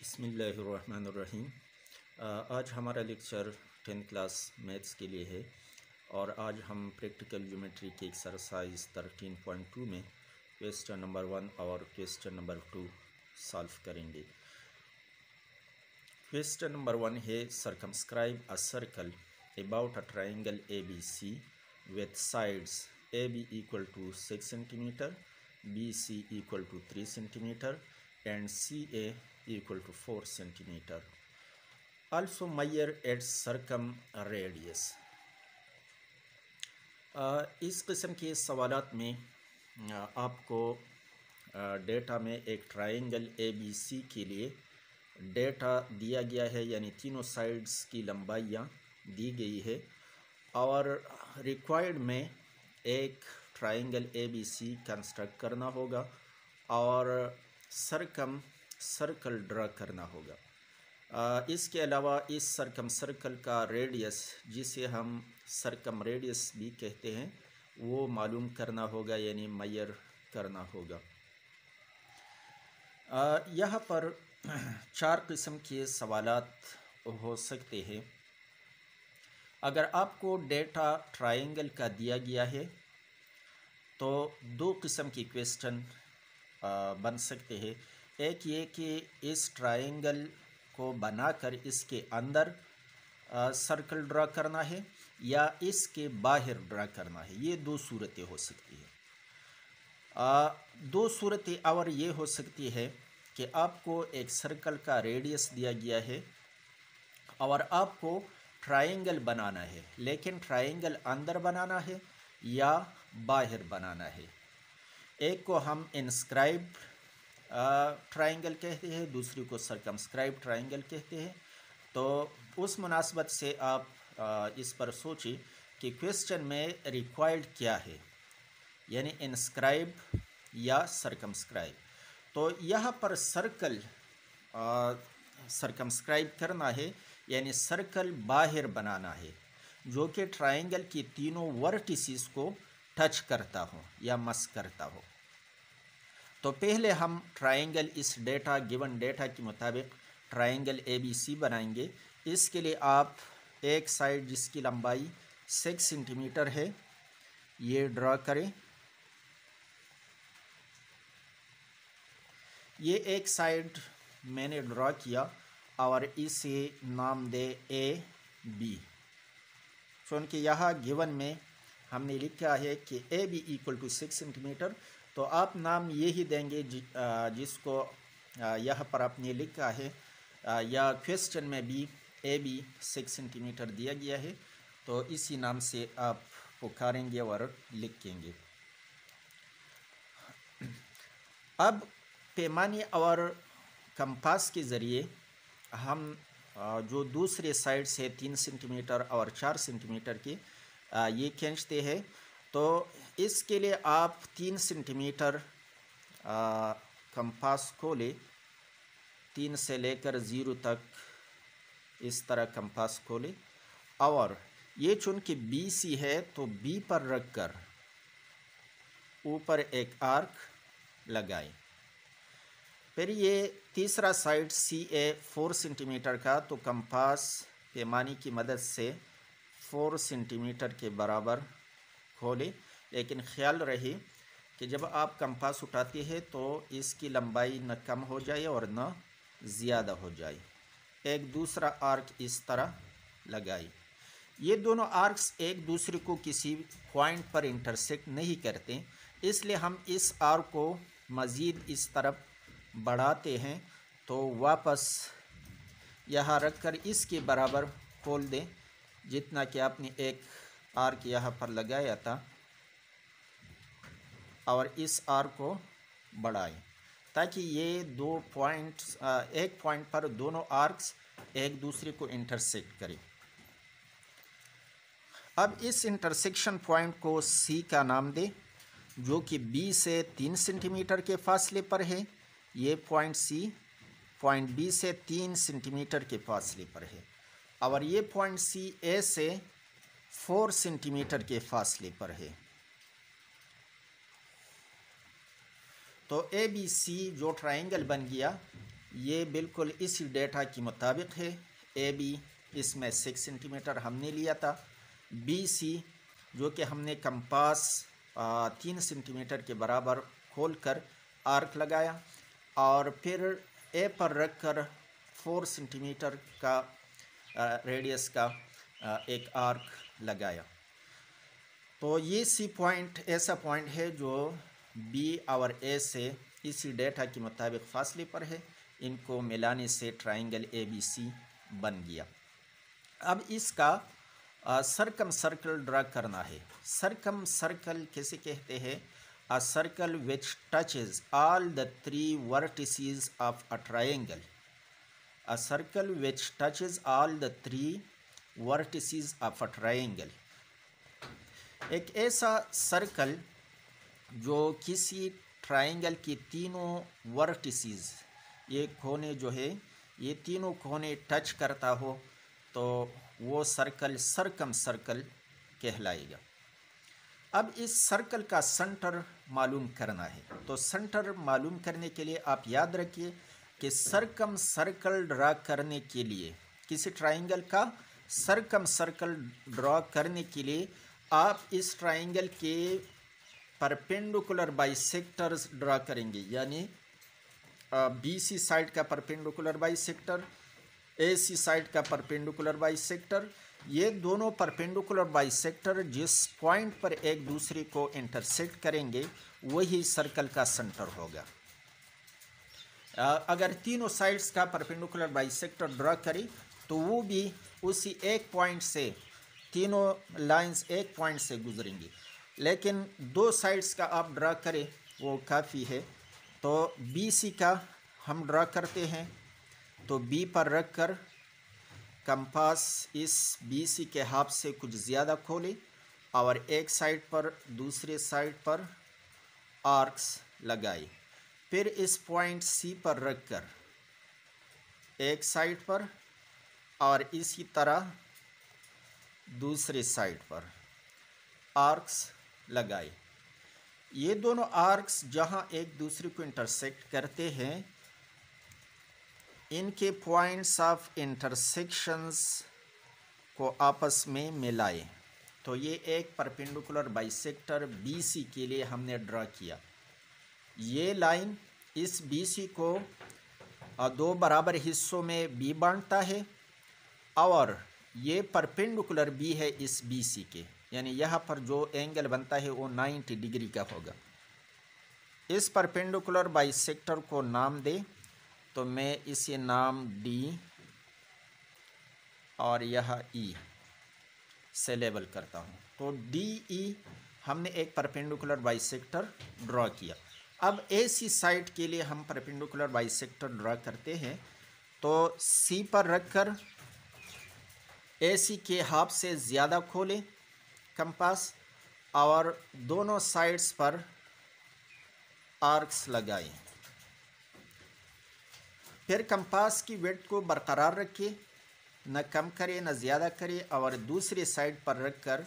बसमिलीम आज हमारा lecture tenth class maths के लिए है और आज हम प्रैक्टिकल ज्योमेट्री की एक्सरसाइज थर्टीन पॉइंट टू में क्वेश्चन नंबर वन और क्वेश्चन नंबर टू सॉल्व करेंगे क्वेश्चन नंबर वन है circumscribe a circle about a triangle A B C with sides A B equal to six centimeter B C equal to three centimeter and C A equal to 4 centimeter. Also measure its circumradius. Uh, इस किस्म के सवालत में uh, आपको data uh, में एक triangle A B सी के लिए data दिया गया है यानी तीनों साइड्स की लंबाइयाँ दी गई है और रिक्वायर्ड में एक triangle A B C construct करना होगा और सरकम सर्कल ड्रा करना होगा आ, इसके अलावा इस सरकम सर्कल का रेडियस जिसे हम सरकम रेडियस भी कहते हैं वो मालूम करना होगा यानी मैयर करना होगा यहाँ पर चार किस्म के सवाल हो सकते हैं अगर आपको डेटा ट्रायंगल का दिया गया है तो दो किस्म की क्वेश्चन बन सकते हैं एक ये कि इस ट्रायंगल को बनाकर इसके अंदर सर्कल ड्रा करना है या इसके बाहर ड्रा करना है ये दो सूरतें हो सकती हैं दो सूरतें और ये हो सकती है कि आपको एक सर्कल का रेडियस दिया गया है और आपको ट्रायंगल बनाना है लेकिन ट्रायंगल अंदर बनाना है या बाहर बनाना है एक को हम इंस्क्राइब ट्राइंगल कहते हैं दूसरी को सरकमस्क्राइब ट्राइंगल कहते हैं तो उस मुनासबत से आप इस पर सोचिए कि क्वेश्चन में रिक्वायर्ड क्या है यानी इंस्क्राइब या सरकमस्क्राइब तो यहाँ पर सर्कल सरकमस्क्राइब करना है यानी सर्कल बाहर बनाना है जो कि ट्राइंगल की तीनों वर्टिसिस को टच करता हो या मस करता हो तो पहले हम ट्राइंगल इस डेटा गिवन डेटा के मुताबिक ट्राइंगल ए बी सी बनाएंगे इसके लिए आप एक साइड जिसकी लंबाई सिक्स सेंटीमीटर है ये ड्रा करें ये एक साइड मैंने ड्रा किया और इसे नाम दे ए बी चूँकि यहाँ गिवन में हमने लिखा है कि A B equal to six centimeter तो आप नाम ये ही देंगे जिसको यह पर आपने लिखा है या क्वेश्चन में भी ए बी सिक्स सेंटीमीटर दिया गया है तो इसी नाम से आप पुकारेंगे और लिखेंगे अब पैमाने और कंपास के ज़रिए हम जो दूसरे साइड से तीन सेंटीमीटर और चार सेंटीमीटर की ये खींचते हैं तो इसके लिए आप तीन सेंटीमीटर कंपास को ले तीन से लेकर ज़ीरो तक इस तरह कंपास को ले और ये चूंकि बी सी है तो बी पर रख कर ऊपर एक आर्क लगाएं फिर ये तीसरा side C A four centimeter का तो कंपास पैमाने की मदद से फोर सेंटीमीटर के बराबर खोले लेकिन ख्याल रहे कि जब आप कंपास उठाते हैं तो इसकी लंबाई न कम हो जाए और न ज़्यादा हो जाए एक दूसरा आर्क इस तरह लगाए ये दोनों आर्क्स एक दूसरे को किसी पॉइंट पर इंटरसेक्ट नहीं करते इसलिए हम इस आर्क को मज़ीद इस तरफ बढ़ाते हैं तो वापस यहाँ रख कर इसके बराबर खोल दें जितना कि आपने एक आर्क यहाँ पर लगाया था और इस आर को बढ़ाएं ताकि ये दो पॉइंट एक पॉइंट पर दोनों आर्क्स एक दूसरे को इंटरसेक्ट करें अब इस इंटरसेक्शन पॉइंट को सी का नाम दें जो कि बी से तीन सेंटीमीटर के फासले पर है ये पॉइंट सी पॉइंट बी से तीन सेंटीमीटर के फासले पर है और ये पॉइंट सी ए से फोर सेंटीमीटर के फासले पर है तो ए बी सी जो ट्राइंगल बन गया ये बिल्कुल इसी डेटा के मुताबिक है ए बी इसमें सिक्स सेंटीमीटर हमने लिया था बी सी जो कि हमने कंपास तीन सेंटीमीटर के बराबर खोल कर आर्क लगाया और फिर ए पर रख कर फोर सेंटीमीटर का रेडियस का एक आर्क लगाया तो ये सी पॉइंट ऐसा पॉइंट है जो बी और ए से इसी डेटा के मुताबिक फासले पर है इनको मिलाने से ट्राइंगल ए बी सी बन गया अब इसका सर्कम सर्कल ड्रा करना है सर्कम सर्कल कैसे कहते हैं a circle which touches all the three vertices of a triangle a circle which touches all the three vertices of a triangle एक ऐसा सर्कल जो किसी ट्राइंगल के तीनों वर्टिसेस ये कोने जो है ये तीनों कोने टच करता हो तो वो सर्कल सरकम सर्कल कहलाएगा अब इस सर्कल का सेंटर मालूम करना है तो सेंटर मालूम करने के लिए आप याद रखिए कि सर्कम सर्कल ड्रा करने के लिए किसी ट्राइंगल का सर्कम सर्कल ड्रा करने के लिए आप इस ट्राइंगल के परपेंडिकुलर सेक्टर्स ड्रा करेंगे यानी बी सी साइड का perpendicular sector A C side का परपेंडिकुलर सेक्टर ये दोनों परपेंडिकुलर सेक्टर जिस पॉइंट पर एक दूसरे को इंटरसेक्ट करेंगे वही सर्कल का सेंटर होगा अगर तीनों साइड्स का परपेंडिकुलर सेक्टर ड्रा करें तो वो भी उसी एक पॉइंट से तीनों लाइंस एक पॉइंट से गुजरेंगी लेकिन दो साइड्स का आप ड्रा करें वो काफ़ी है तो बी सी का हम ड्रा करते हैं तो बी पर रख कर कंपास इस बी सी के हाफ से कुछ ज़्यादा खोले और एक साइड पर दूसरे साइड पर आर्क्स लगाए फिर इस पॉइंट सी पर रख कर एक साइड पर और इसी तरह दूसरे साइड पर आर्क्स लगाए ये दोनों आर्क्स जहां एक दूसरे को इंटरसेक्ट करते हैं इनके पॉइंट्स ऑफ इंटरसेक्शंस को आपस में मिलाएं तो ये एक परपेंडिकुलर बाइसेक्टर बीसी के लिए हमने ड्रा किया ये लाइन इस बीसी को दो बराबर हिस्सों में बी बांटता है और ये परपेंडिकुलर बी है इस बीसी के यानी यहाँ पर जो एंगल बनता है वो 90 डिग्री का होगा इस परपेंडिकुलर बाई सेक्टर को नाम दे तो मैं इसे नाम डी और यह ई e से लेबल करता हूँ तो डी ई e हमने एक परपेंडिकुलर बाई सेक्टर ड्रॉ किया अब ए सी साइड के लिए हम परपेंडिकुलर बाई सेक्टर ड्रा करते हैं तो सी पर रख कर ए सी के हाफ से ज़्यादा खोलें कंपास और दोनों साइड्स पर आर्क्स लगाएं फिर कंपास की वेट को बरकरार रखें न कम करें न ज़्यादा करें और दूसरी साइड पर रख कर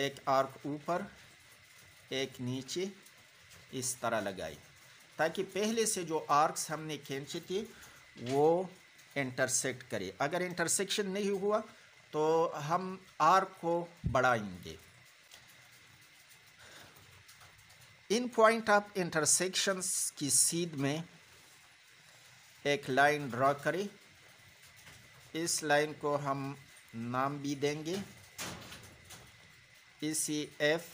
एक आर्क ऊपर एक नीचे इस तरह लगाएं ताकि पहले से जो आर्क्स हमने खींचे थे वो इंटरसेक्ट करे अगर इंटरसेक्शन नहीं हुआ तो हम आर को बढ़ाएंगे इन पॉइंट ऑफ इंटरसेक्शंस की सीध में एक लाइन ड्रा करें इस लाइन को हम नाम भी देंगे इसी एफ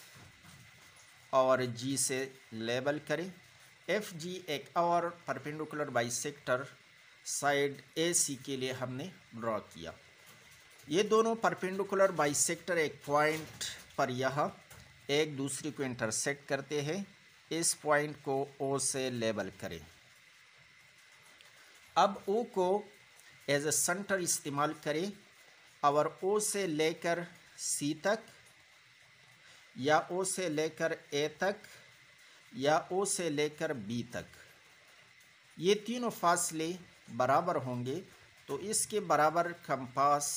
और जी से लेबल करें एफ जी एक और perpendicular bisector side A C के लिए हमने ड्रॉ किया ये दोनों परपेंडिकुलर बाइसेक्टर एक पॉइंट पर यह एक दूसरे को इंटरसेक्ट करते हैं इस पॉइंट को ओ से लेबल करें अब ओ को एज ए सेंटर इस्तेमाल करें और ओ से लेकर सी तक या ओ से लेकर ए तक या ओ से लेकर बी तक ये तीनों फासले बराबर होंगे तो इसके बराबर कंपास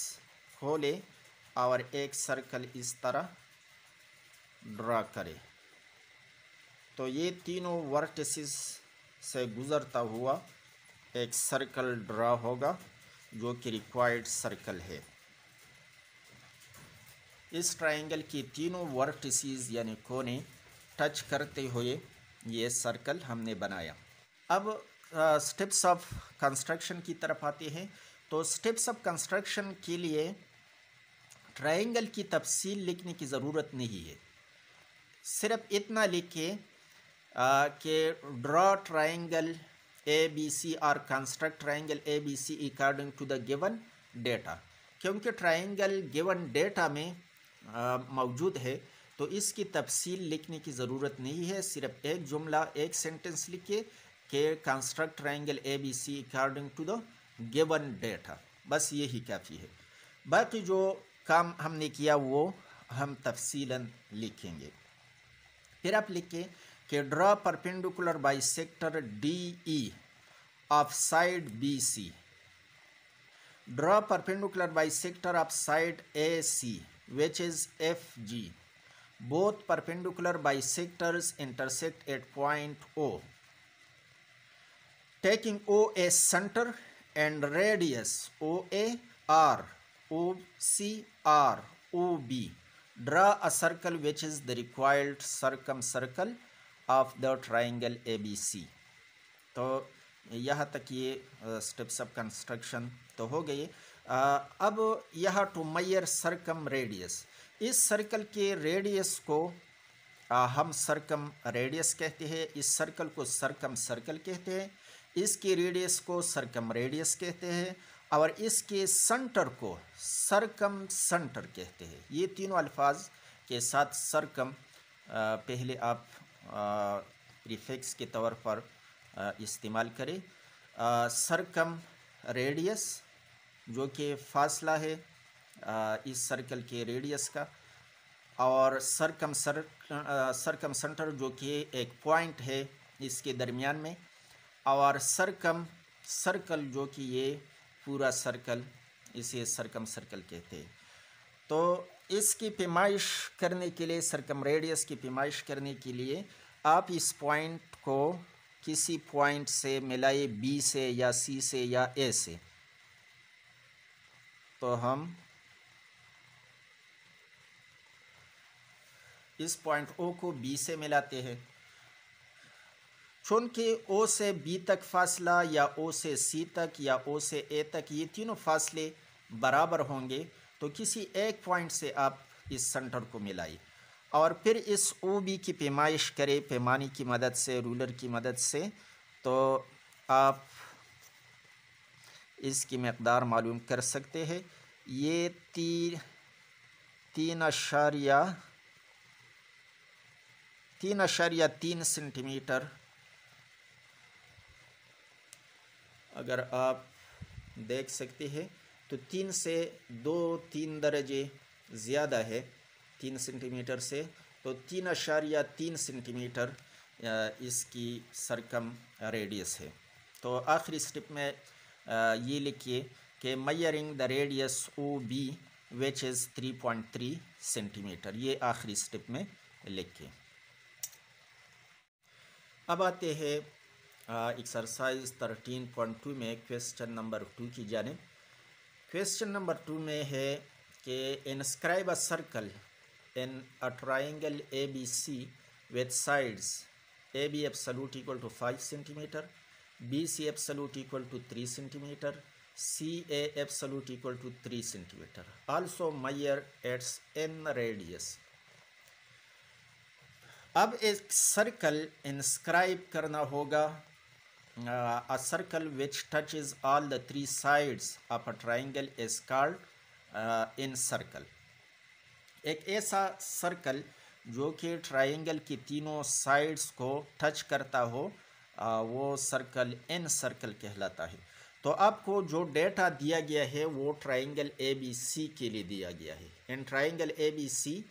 खोले और एक सर्कल इस तरह ड्रा करें तो ये तीनों वर्टिसेस से गुज़रता हुआ एक सर्कल ड्रा होगा जो कि रिक्वायर्ड सर्कल है इस ट्रायंगल की तीनों वर्टिसेस यानी कोने टच करते हुए ये सर्कल हमने बनाया अब स्टेप्स ऑफ कंस्ट्रक्शन की तरफ आते हैं तो स्टेप्स ऑफ कंस्ट्रक्शन के लिए ट्रायंगल की तफसील लिखने की ज़रूरत नहीं है सिर्फ इतना लिखे कि draw triangle A B C और construct triangle A B C according to the given data क्योंकि ट्रायंगल गिवन डेटा में मौजूद है तो इसकी तफसील लिखने की ज़रूरत नहीं है सिर्फ एक जुमला एक सेंटेंस लिखे कि construct triangle A B C according to the given data बस यही काफ़ी है बाकी जो काम हमने किया वो हम तफसीला लिखेंगे फिर आप लिखें कि draw perpendicular bisector D E e of side B C draw perpendicular bisector of side A C which F G both perpendicular bi bisectors intersect at point O taking O A centre and radius O O A R R C O B draw a circle which is the required circum circle of the triangle A B C तो यहाँ तक ये steps of construction तो हो गई अब यह to measure circum radius इस सर्कल के रेडियस को आ, हम सर्कम रेडियस कहते हैं इस सर्कल को सर्कम सर्कल कहते हैं इसके रेडियस को सरकम रेडियस कहते हैं और इसके सेंटर को सरकम सेंटर कहते हैं ये तीनों अल्फाज के साथ सरकम पहले आप प्रीफिक्स के तौर पर इस्तेमाल करें सरकम रेडियस जो कि फासला है इस सर्कल के रेडियस का और सरकम सर सरकम सेंटर जो कि एक पॉइंट है इसके दरमियान में और सरकम सर्कल जो कि ये पूरा सर्कल इसे सरकम सर्कल कहते हैं तो इसकी पेमाइश करने के लिए सरकम रेडियस की पेमाइश करने के लिए आप इस पॉइंट को किसी पॉइंट से मिलाए बी से या सी से या ए से तो हम इस पॉइंट ओ को बी से मिलाते हैं चूंकि ओ से बी तक फासला या ओ से सी तक या ओ से ए तक ये तीनों फासले बराबर होंगे तो किसी एक पॉइंट से आप इस सेंटर को मिलाइए और फिर इस ओ बी की पैमाइश करें पैमाने की मदद से रूलर की मदद से तो आप इसकी मकदार मालूम कर सकते हैं ये ती, तीन अशारिया तीन अशारिया तीन सेंटीमीटर अगर आप देख सकते हैं तो तीन से दो तीन दर्जे ज़्यादा है तीन सेंटीमीटर से तो तीन या तीन सेंटीमीटर इसकी सरकम रेडियस है तो आखिरी स्टेप में ये लिखिए कि measuring the radius O B which is three point three centimeter ये आखिरी स्टेप में लिखिए अब आते हैं एक्सरसाइज थर्टीन पॉइंट टू में क्वेश्चन नंबर टू की जाने क्वेश्चन नंबर टू में है कि inscribe a circle in a triangle A B C with sides A B salute equal to five centimeter B C F salute equal to three centimeter C A F salute equal to three centimeter also measure its an radius अब एक circle inscribe करना होगा uh, a circle which touches all the three sides of a triangle is called uh, in circle एक ऐसा circle जो कि triangle की तीनों साइड्स को टच करता हो आ, uh, वो सर्कल इन सर्कल कहलाता है तो आपको जो डेटा दिया गया है वो ट्रायंगल एबीसी के लिए दिया गया है in triangle ABC B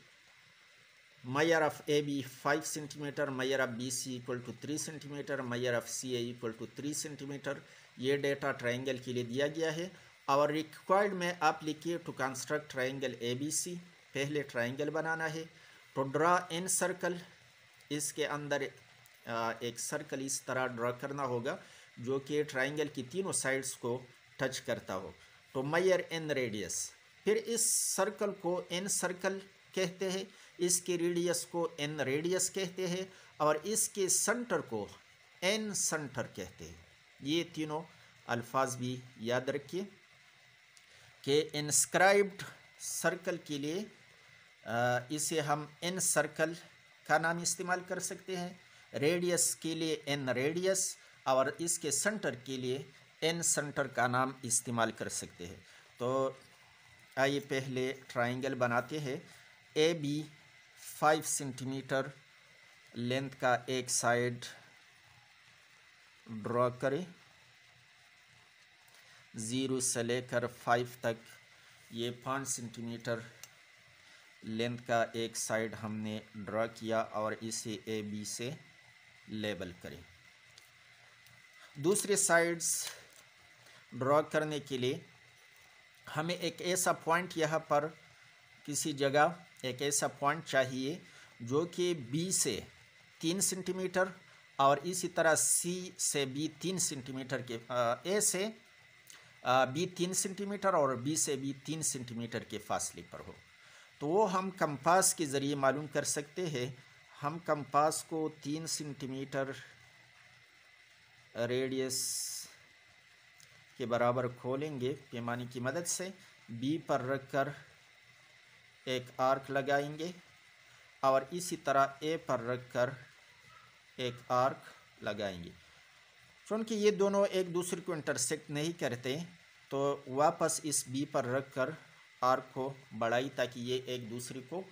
measure of AB 5 centimeter, measure of BC equal to 3 centimeter, measure of CA equal to 3 centimeter ये डेटा ट्राइंगल के लिए दिया गया है और रिक्वायर्ड में आप लिखिए टू कंस्ट्रक्ट ट्राइंगल एबीसी पहले ट्राइंगल बनाना है टू ड्रा इन सर्कल इसके अंदर एक सर्कल इस तरह ड्रा करना होगा जो कि ट्राइंगल की तीनों साइड्स को टच करता हो तो मैयर इन रेडियस फिर इस सर्कल को इन सर्कल कहते हैं इसके रेडियस को एन रेडियस कहते हैं और इसके सेंटर को एन सेंटर कहते हैं ये तीनों अल्फाज भी याद रखिए कि इंस्क्राइब्ड सर्कल के लिए इसे हम एन सर्कल का नाम इस्तेमाल कर सकते हैं रेडियस के लिए एन रेडियस और इसके सेंटर के लिए एन सेंटर का नाम इस्तेमाल कर सकते हैं तो आइए पहले ट्राइंगल बनाते हैं A B five centimeter length का एक साइड ड्रॉ करें ज़ीरो से लेकर फाइव तक ये पाँच सेंटीमीटर लेंथ का एक साइड हमने ड्रा किया और इसे ए बी से लेबल करें दूसरे साइड्स ड्रा करने के लिए हमें एक ऐसा पॉइंट यहाँ पर किसी जगह एक ऐसा पॉइंट चाहिए जो कि बी से तीन सेंटीमीटर और इसी तरह सी से बी तीन सेंटीमीटर के ए से बी तीन सेंटीमीटर और बी से बी तीन सेंटीमीटर के फासले पर हो तो वो हम कंपास के ज़रिए मालूम कर सकते हैं हम कंपास को तीन सेंटीमीटर रेडियस के बराबर खोलेंगे पैमाने की मदद से बी पर रखकर एक आर्क लगाएंगे और इसी तरह ए पर रख कर एक आर्क लगाएंगे क्योंकि ये दोनों एक दूसरे को इंटरसेक्ट नहीं करते तो वापस इस बी पर रख कर आर्क को बढ़ाई ताकि ये एक दूसरे को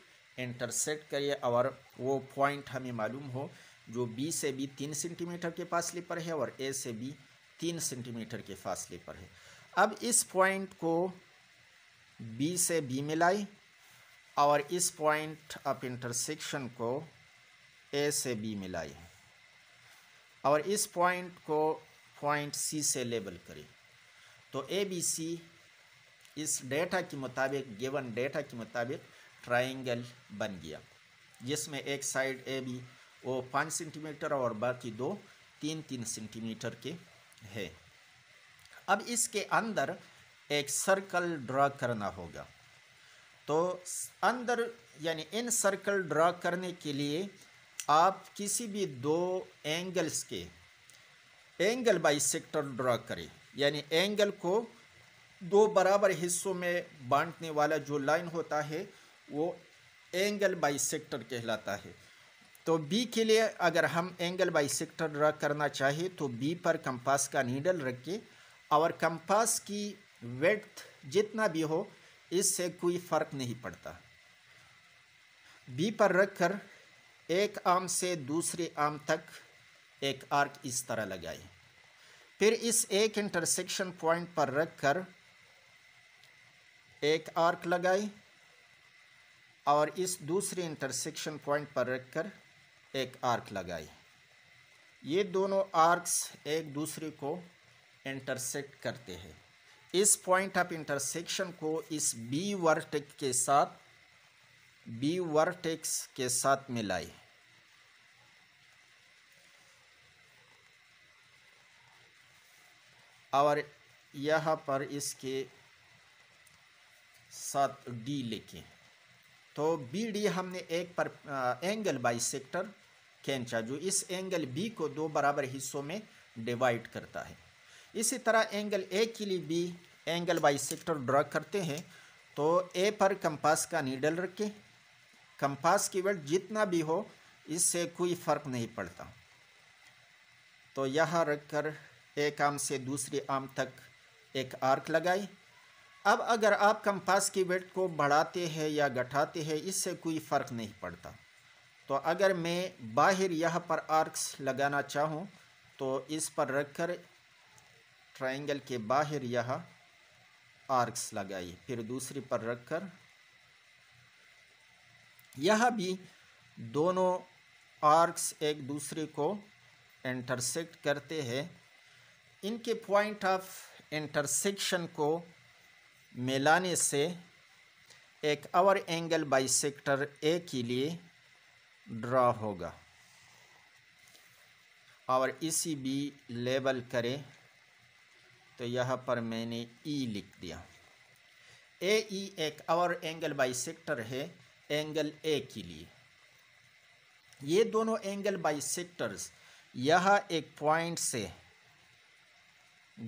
इंटरसेक्ट करे और वो पॉइंट हमें मालूम हो जो बी से बी तीन सेंटीमीटर के फासले पर है और ए से बी तीन सेंटीमीटर के फासले पर है अब इस पॉइंट को बी से बी मिलाएं और इस पॉइंट ऑफ इंटरसेक्शन को ए से बी मिलाएं और इस पॉइंट को पॉइंट सी से लेबल करें तो ए बी सी इस डेटा के मुताबिक गिवन डेटा के मुताबिक ट्राइंगल बन गया जिसमें एक साइड ए बी वो पाँच सेंटीमीटर और बाकी दो तीन तीन सेंटीमीटर के है अब इसके अंदर एक सर्कल ड्रा करना होगा तो अंदर यानी इन सर्कल ड्रा करने के लिए आप किसी भी दो एंगल्स के एंगल बाई सेक्टर ड्रा करें यानी एंगल को दो बराबर हिस्सों में बांटने वाला जो लाइन होता है वो एंगल बाई सेक्टर कहलाता है तो बी के लिए अगर हम एंगल बाई सेक्टर ड्रा करना चाहें तो बी पर कंपास का नीडल रख के और कंपास की वेथ जितना भी हो इससे कोई फर्क नहीं पड़ता बी पर रखकर एक आम से दूसरे आम तक एक आर्क इस तरह लगाएं फिर इस एक इंटरसेक्शन पॉइंट पर रखकर एक आर्क लगाएं और इस दूसरे इंटरसेक्शन पॉइंट पर रखकर एक आर्क लगाएं ये दोनों आर्क्स एक दूसरे को इंटरसेक्ट करते हैं इस पॉइंट ऑफ इंटरसेक्शन को इस बी वर्टेक के साथ बी वर्टेक्स के साथ मिलाए और यहाँ पर इसके साथ डी लिखे तो बी डी हमने एक पर आ, एंगल बाई सेक्टर खेचा जो इस एंगल बी को दो बराबर हिस्सों में डिवाइड करता है इसी तरह एंगल ए के लिए भी एंगल बाई सेक्टर ड्रा करते हैं तो ए पर कंपास का नीडल रखें कंपास की वेल्ट जितना भी हो इससे कोई फ़र्क नहीं पड़ता तो यहाँ रख कर एक आम से दूसरे आम तक एक आर्क लगाए अब अगर आप कंपास की वेट को बढ़ाते हैं या घटाते हैं इससे कोई फ़र्क नहीं पड़ता तो अगर मैं बाहर यहाँ पर आर्क्स लगाना चाहूँ तो इस पर रख कर ट्रायंगल के बाहर यह आर्क्स लगाइए फिर दूसरी पर रखकर यह भी दोनों आर्क्स एक दूसरे को इंटरसेक्ट करते हैं इनके पॉइंट ऑफ इंटरसेक्शन को मिलाने से एक आवर एंगल बाइसेक्टर ए के लिए ड्रा होगा और इसी भी लेबल करें तो यहाँ पर मैंने ई e लिख दिया ए ई e एक और एंगल बाइसेक्टर है एंगल ए के लिए ये दोनों एंगल बाइसेक्टर्स यह एक पॉइंट से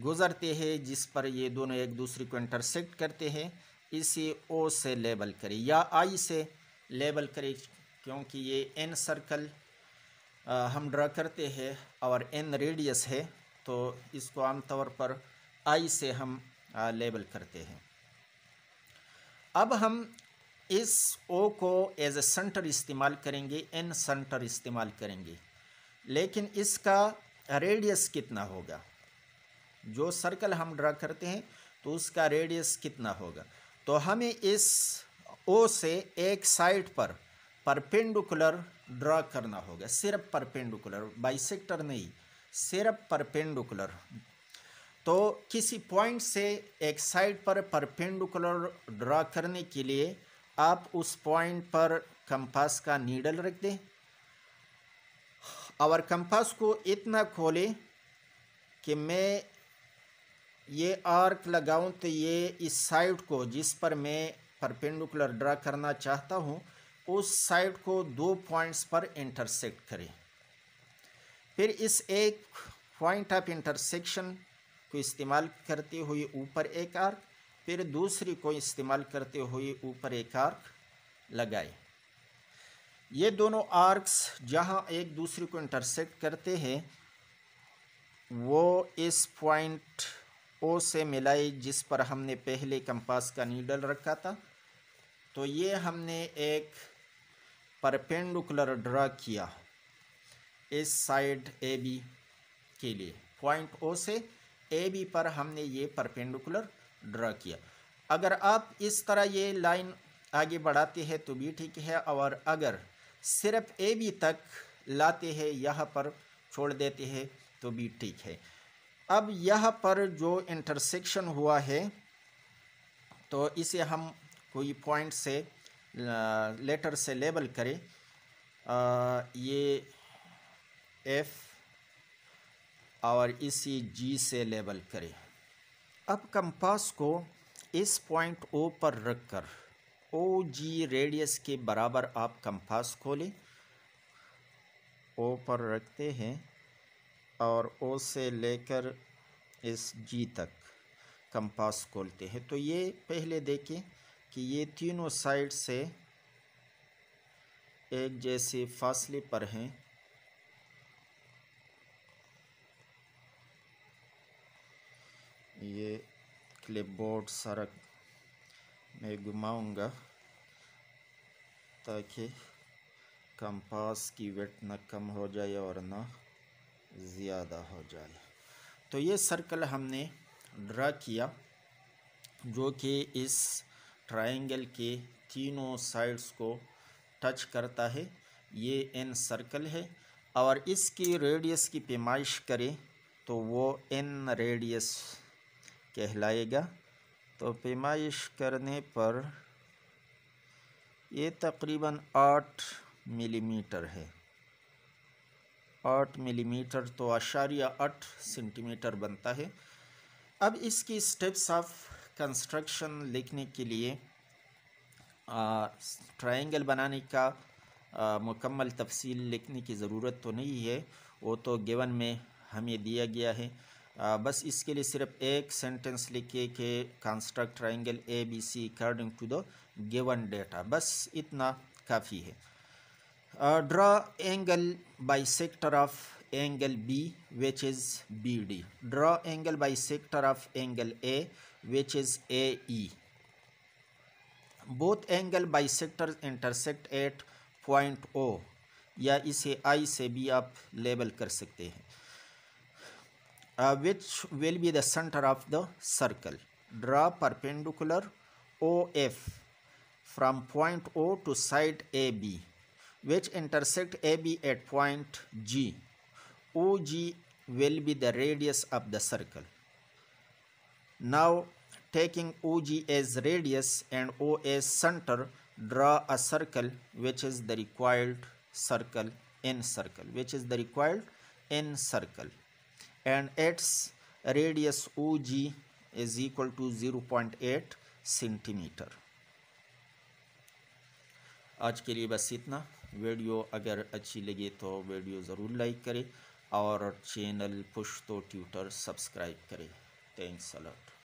गुज़रते हैं जिस पर ये दोनों एक दूसरे को इंटरसेक्ट करते हैं इसे ओ से लेबल करें या आई से लेबल करें क्योंकि ये एन सर्कल हम ड्रा करते हैं और एन रेडियस है तो इसको आमतौर पर आई से हम लेबल करते हैं अब हम इस ओ को एज ए सेंटर इस्तेमाल करेंगे एन सेंटर इस्तेमाल करेंगे लेकिन इसका रेडियस कितना होगा जो सर्कल हम ड्रा करते हैं तो उसका रेडियस कितना होगा तो हमें इस ओ से एक साइड पर परपेंडिकुलर ड्रा करना होगा सिर्फ परपेंडिकुलर बाइसेक्टर नहीं सिर्फ परपेंडिकुलर तो किसी पॉइंट से एक साइड पर परपेंडिकुलर ड्रा करने के लिए आप उस पॉइंट पर कंपास का नीडल रख दें और कंपास को इतना खोलें कि मैं ये आर्क लगाऊं तो ये इस साइड को जिस पर मैं परपेंडिकुलर ड्रा करना चाहता हूं उस साइड को दो पॉइंट्स पर इंटरसेक्ट करें फिर इस एक पॉइंट ऑफ इंटरसेक्शन को इस्तेमाल करते हुए ऊपर एक आर्क फिर दूसरी को इस्तेमाल करते हुए ऊपर एक आर्क लगाए ये दोनों आर्क्स जहाँ एक दूसरे को इंटरसेक्ट करते हैं वो इस पॉइंट ओ से मिलाए जिस पर हमने पहले कंपास का नीडल रखा था तो ये हमने एक परपेंडिकुलर ड्रा किया इस साइड ए बी के लिए पॉइंट ओ से ए बी पर हमने ये परपेंडिकुलर ड्रा किया अगर आप इस तरह ये लाइन आगे बढ़ाते हैं तो भी ठीक है और अगर सिर्फ ए बी तक लाते हैं यहाँ पर छोड़ देते हैं तो भी ठीक है अब यहाँ पर जो इंटरसेक्शन हुआ है तो इसे हम कोई पॉइंट से लेटर से लेबल करें आ, ये एफ़ और इसी जी से लेबल करें अब कंपास को इस पॉइंट ओ पर रखकर ओ जी रेडियस के बराबर आप कंपास खोलें ओ पर रखते हैं और ओ से लेकर इस जी तक कंपास खोलते हैं तो ये पहले देखें कि ये तीनों साइड से एक जैसे फासले पर हैं ये क्लिप बोर्ड सारा मैं घुमाऊँगा ताकि कंपास की वेट ना कम हो जाए और ना ज़्यादा हो जाए तो ये सर्कल हमने ड्रा किया जो कि इस ट्रायंगल के तीनों साइड्स को टच करता है ये एन सर्कल है और इसकी रेडियस की पेमाइश करें तो वो एन रेडियस कहलाएगा तो पैमाइश करने पर ये तकरीबन आठ मिलीमीटर है आठ मिलीमीटर तो आशारिया आठ सेंटीमीटर बनता है अब इसकी स्टेप्स ऑफ कंस्ट्रक्शन लिखने के लिए ट्रायंगल बनाने का आ, मुकम्मल तफसील लिखने की ज़रूरत तो नहीं है वो तो गिवन में हमें दिया गया है बस इसके लिए सिर्फ एक सेंटेंस लिखिए कि construct triangle A B C according to the given data बस इतना काफ़ी है draw angle bisector of angle B which is B D draw angle bisector of angle A which is A E both angle bisector intersect at point O या इसे आई से भी आप label कर सकते हैं uh, which will be the center of the circle. Draw perpendicular OF from point O to side AB which intersect AB at point G. OG will be the radius of the circle. Now taking OG as radius and O as center, draw a circle which is the required circle in circle which is the required in circle and its radius OG is equal to 0.8 centimeter आज के लिए बस इतना video अगर अच्छी लगे तो video ज़रूर लाइक करें और चैनल पुश तो ट्विटर सब्सक्राइब करें थैंक्स अलॉट